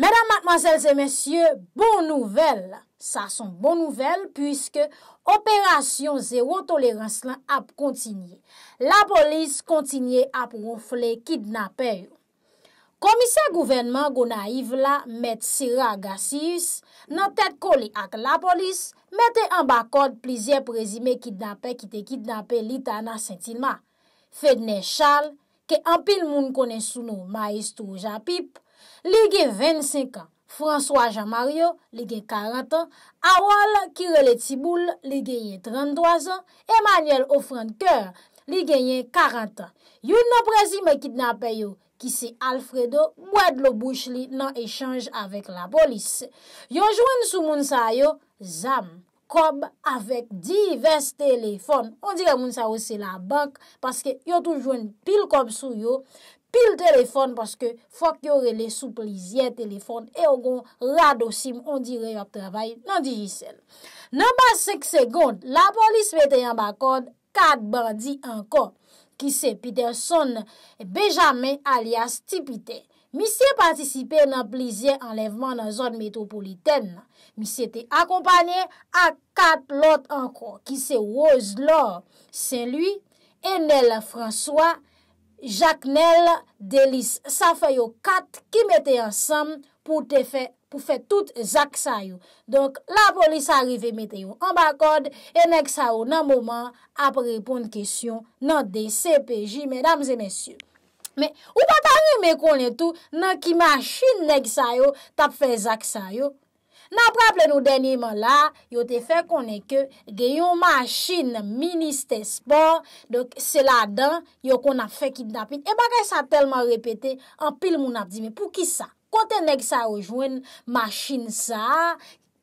Mèdam matmazèl zè mèsyè, bon nouvel. Sa son bon nouvel, pwiske operasyon zè ro tolèrans lan ap kontinye. La polis kontinye ap ronfle kidnapè yo. Komise gouvernement gona yiv la, met sirag asis, nan tet koli ak la polis, mette an bakod plizye prezime kidnapè kite kidnapè li tana sentilma. Fèdne chal, ke an pil moun konen sou nou maestou japip, Lige 25 an, François Jamario, lige 40 an, Awal Kirele Tiboul, lige 33 an, Emmanuel Ofrankeur, lige 40 an. Yon nan prezi me kidnapen yo, ki se Alfredo, mwed lo bouch li nan echange avek la polis. Yon jwen sou mounsa yo, zam, kob, avek divers telefon. On dire mounsa yo se la bank, paske yon tou jwen pil kob sou yo, pil telefon paske fwa ki yo rele sou plizye telefon e o gon rado sim on di rey ap travay nan di jisen. Nan ba sek segond, la polis me te yon bakon kat bandi ankon, ki se Peterson Benjamin alias Tipite. Mi se patisipe nan plizye enlevman nan zon metropoliten. Mi se te akompanyen ak kat lot ankon, ki se Rose Lord, se lui Enel François, Jacques Nel, Delis, sa fè yo kat ki mette yon sam pou te fè, pou fè tout zak sa yon. Donk la polis a rive mette yon an bakod e nek sa yon nan mouman apre pon kesyon nan dey CPJ, medamze mesyou. Me, ou pa ta rime konen tou nan ki ma chine nek sa yon tap fè zak sa yon. Nan apre aple nou denye man la, yo te fe konen ke, gen yon masin, minister sport, se la dan, yo kon ap fe kidnapin. E bagay sa telman repete, an pil moun ap di, pou ki sa? Konten neg sa rejoen, masin sa,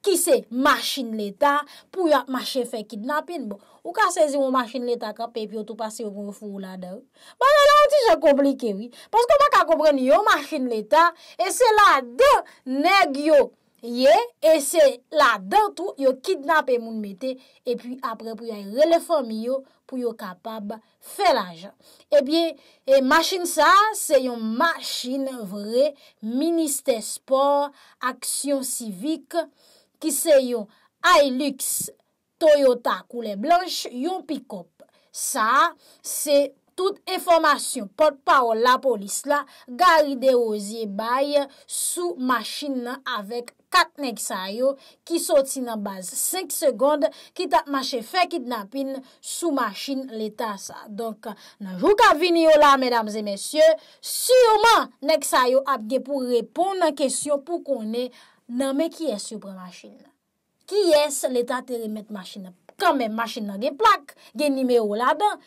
ki se? Masin leta, pou yon masin fe kidnapin. Bon, ou ka sezi yon masin leta, ka pep yo tou pase yon refou la dan? Bagay yon ti se komplike, pou se komak a kompre yon masin leta, e se la dan, neg yo, ye, e se la dantou yo kidnap e moun mette, e pi apre pou yo yon releforme yo, pou yo kapab fe la jan. E biye, e machin sa, se yon machin vre, Ministè Sport, Aksyon Sivik, ki se yon Hilux Toyota koule blanche, yon pikop. Sa, se pi tout informasyon pot pa ou la polis la, gari de oziye bay sou maschin nan, avek kat nek sa yo, ki soti nan baz 5 segonde, ki tat mashe fe kit napin sou maschin leta sa. Donk nan jou ka vini yo la, medamze mesye, siyoman nek sa yo apge pou repon nan kesyon pou konen, nan me ki es yo pre maschin. Ki es leta te remet maschin nan, kame maschin nan gen plak, gen nime ou la dan,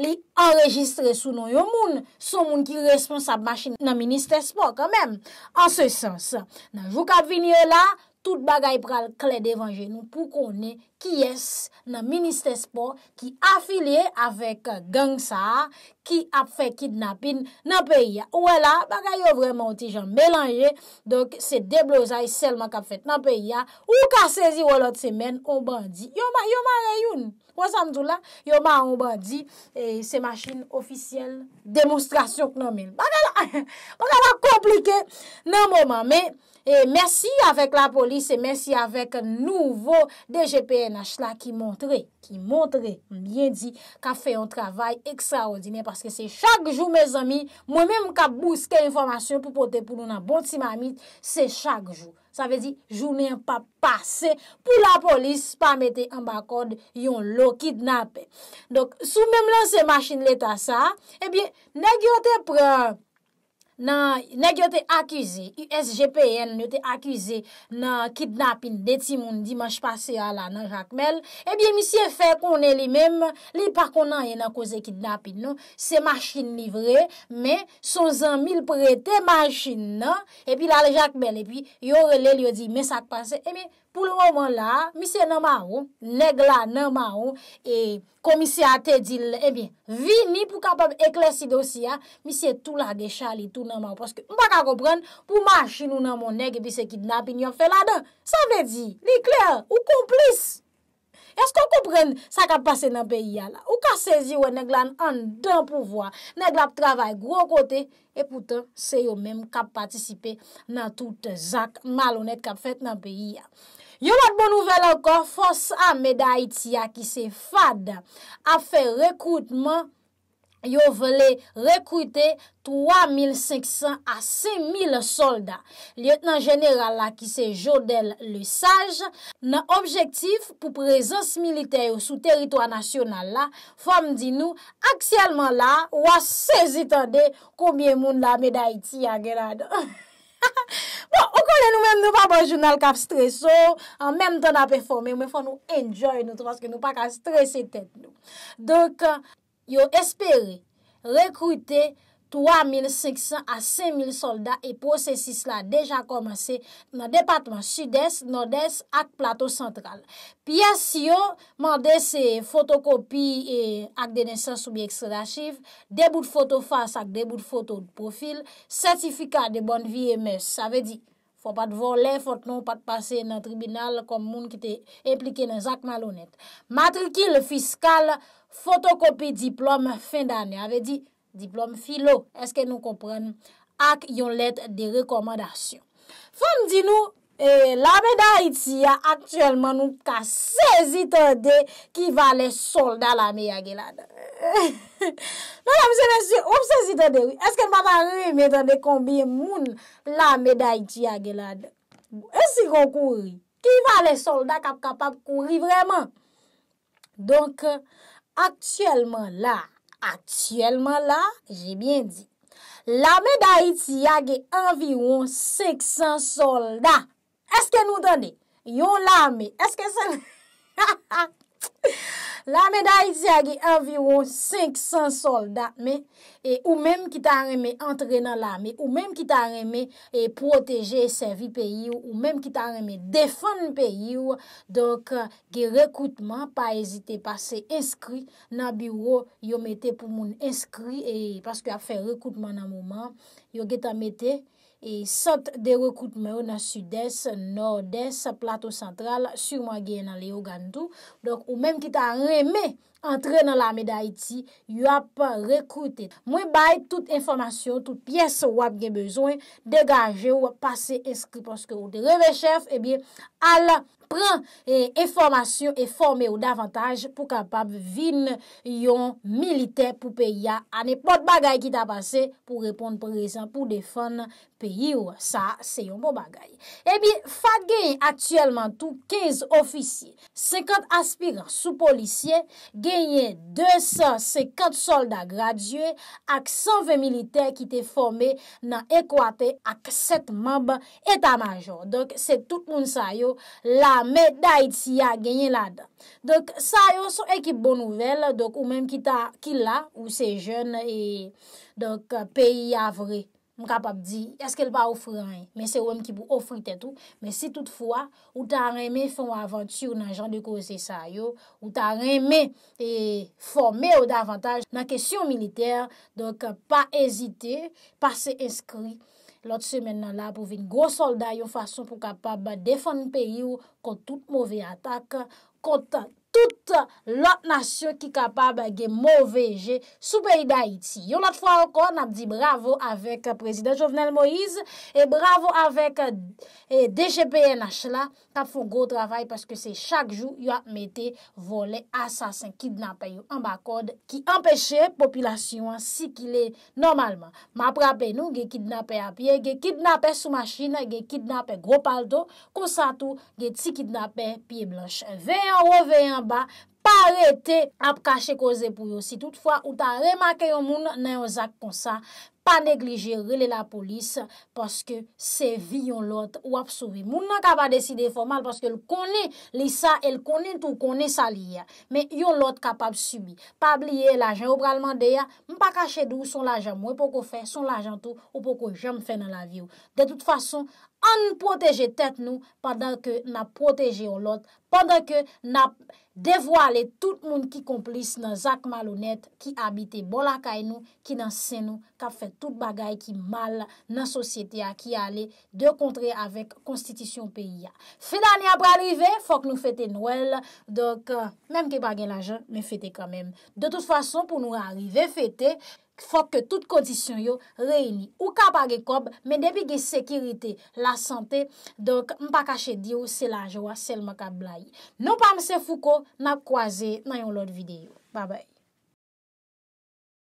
li enregistre sou nou yon moun, sou moun ki responsab machin nan Ministre Spor, kanmem. An se sens, nan jou kap vini yo la, tout bagay pral kle devan genou, pou konen, kiyes nan Ministre Sport ki afilye avèk gang sa ki ap fè kidnapin nan peyi ya. Ou wè e la, baka yo vreman ti jan melange, dok se deblozay selman kap fèt nan peyi ya, ou ka sezi wò lot semen, on bandi. Yo man, yo man reyoun, wò samdou la, yo man on bandi e se machine ofisyel demonstrasyon k nan men. Baka la, baka la komplike nan mouman. Men, e mersi avèk la polis, mersi avèk nouvo DGPN lache bon la ki montre, ki montre mwen di, ka fe yon travay ekstra odime, paske se chak jou me zami, mwen menm ka buske informasyon pou pote pou nou nan bont si mami se chak jou, sa ve di jou nen pa pase pou la polis pa mette an bakod yon lo kidnape, donk sou menm lan se machin leta sa ebyen, eh negyo te pren Nan, nek yo te akize, USGPN yo te akize nan kidnapin de ti moun di manj pase ya la nan jakmel, e bi misye fe konen li mem, li pa konan yon nan koze kidnapin, non, se machin livre, men, son zan mil prete machin, non, e bi la jakmel, e bi, yo rele li yo di, men sak pase, e eh bi, pou lwomen la, misye nanman ou, neg la nanman ou, e komisya te di, e bie, vini pou kapab ekler si dosi ya, misye tou la gecha li tou nanman ou, paske mba ka kopren, pou manchinou nanmon neg bi se kidnap inyo felada. Sa ve di, li kler, ou komplis. Esko kopren sa kap pase nanpe ya la? Ou ka sezi we neg lan an dan pou vwa? Neg la pou travay gro kote, epoutan, se yo men kap patisipe nan tout zak malonet kap fet nanpe ya la. Yo vat bon nouvel ankon, fons a Medayitia ki se fad a fe rekrutman, yo vele rekrute 3500 a 5000 solda. Lieutenant General la ki se jodel le saj, nan objektif pou prezons militer sou teritwa nasyonal la, fom di nou, aksyalman la ou a sezitande koumye moun la Medayitia genad. Bon, ou konen nou mèm nou pa bon jounal kap stres. So, an mèm ton ap performe, mèm fò nou enjoy nou, to vaske nou pa kap stres se tèt nou. Donk, yo espere, rekoute, 3.500 a 5.000 soldat e prosesis la deja komanse nan departman sud-est, nord-est ak plato sentral. Pi asiyon, man de se fotokopi ak denesan soubi ekstradachiv, debout fotofas ak debout fotoprofil, sertifika de bonvi emes. Sa ve di, fwa pat vwole, fwa te nou pat pase nan tribunal kom moun ki te implike nan zak malonet. Matrikil fiskal, fotokopi diplom fin dani. A ve di, Diplom filo, eske nou kompren ak yon let de rekomandasyon. Fon di nou, eh, la me da iti ya aktuelman nou ka sezitande ki va le solda la me ya gelade. Lala mse mese, ou sezitande, eske nou patan remetande kombi moun la me da iti ya gelade. Esi kon kouri, ki va le solda kap kapap kouri vreman. Donk, aktuelman la... Atyèlman la, jè byen di. Lame da iti yage anvi won seksan solda. Eske nou dane? Yon lame, eske se... Ha ha ha! La me da izi agi environ 500 soldat me, ou menm ki ta reme antre nan la me, ou menm ki ta reme proteje e servi peyi ou, ou menm ki ta reme defan peyi ou, donk ge euh, rekoutman, pa ezite pa se inskri nan biro, yo mette pou moun inskri, e paske a fe rekoutman nan mouman, yo geta mette, E sot de rekrutme ou nan sud-es, nord-es, plato-central, surmwa gen nan le yo gandou. Donk ou menm ki ta reme entre nan la me da iti, yu ap rekrute. Mwen bay tout informasyon, tout piyes wap gen bezwen, degaje ou wap pase inskripanske ou te revechef, e eh bie al... pran e formasyon e forme ou davantaj pou kapap vin yon milite pou peya ane pot bagay ki ta pase pou reponde prezant pou defon peyi ou sa, se yon pot bon bagay. Ebi, fat genye aktuelman tou 15 ofisye, 50 aspirant sou policye, genye 250 solda gradye, ak 120 milite ki te forme nan ekwate ak 7 mab etan major. Se tout moun sayo, la Medayit si ya genye lada Donk sa yo son ekip bon nouvel Donk ou menm ki la Ou se jen e, Donk peyi avre M kapap di eske l pa ofre Men se ou menm ki pou ofre Men si toutfwa ou ta reme Fon avantur nan jan de kose sa yo Ou ta reme e, Forme ou davantage Nan kesyon militer Donk pa ezite Pa se eskri lot semen nan la pou vin gwo solda yon fason pou kapab ba defan peyi ou kon tout mouvi atak kon tat. tout lot nasyon ki kapab ge mou veje sou peyi da iti. Yon lot fwa ankon, nap di bravo avek prezident Jovenel Moïse e bravo avek e, DGPNH la tap foun gwo travay paske se chak jou yo ap mette vole asasin kidnapay yo an bakod ki empèche popilasyon si ki le normalman. Ma prape nou ge kidnapay apye, ge kidnapay sou machina, ge kidnapay gro paldo konsatu ge ti kidnapay piye blanche. Veyon, reveyon pa rete ap kache koze pou yosi. Toutfwa, ou ta remake yon moun nan yon zak kon sa, pa neglije rele la polis, paske se vi yon lot wap souvi. Moun nan kaba deside formal, paske l koni lisa, l koni tout koni sa liya, men yon lot kapab subi. Pa bliye la jan ou pralman deya, m pa kache dou son la jan mwen pou ko fe, son la jan tou ou pou ko jan fe nan la vi ou. De tout fason, An nou proteje tet nou, padan ke nan proteje ou lot, padan ke nan devwale tout moun ki komplis nan zak malounet, ki abite bolakay nou, ki nan sen nou, kap fè tout bagay ki mal nan sosyete a, ki ale de kontre avèk konstitisyon peyi a. Fè dani apre arive, fòk nou fète nouel, dok, euh, mèm ki bagen la jan, mè fète kamèm. De tout fason, pou nou arive fète, fòk ke tout kondisyon yo reyni. Ou ka pa ge kob, men debi ge sekirite la sante, donk mpa kache diyo selanjwa, selman ka blai. Non pa mse fouko, nan kwa ze nan yon lot videyo. Ba bay.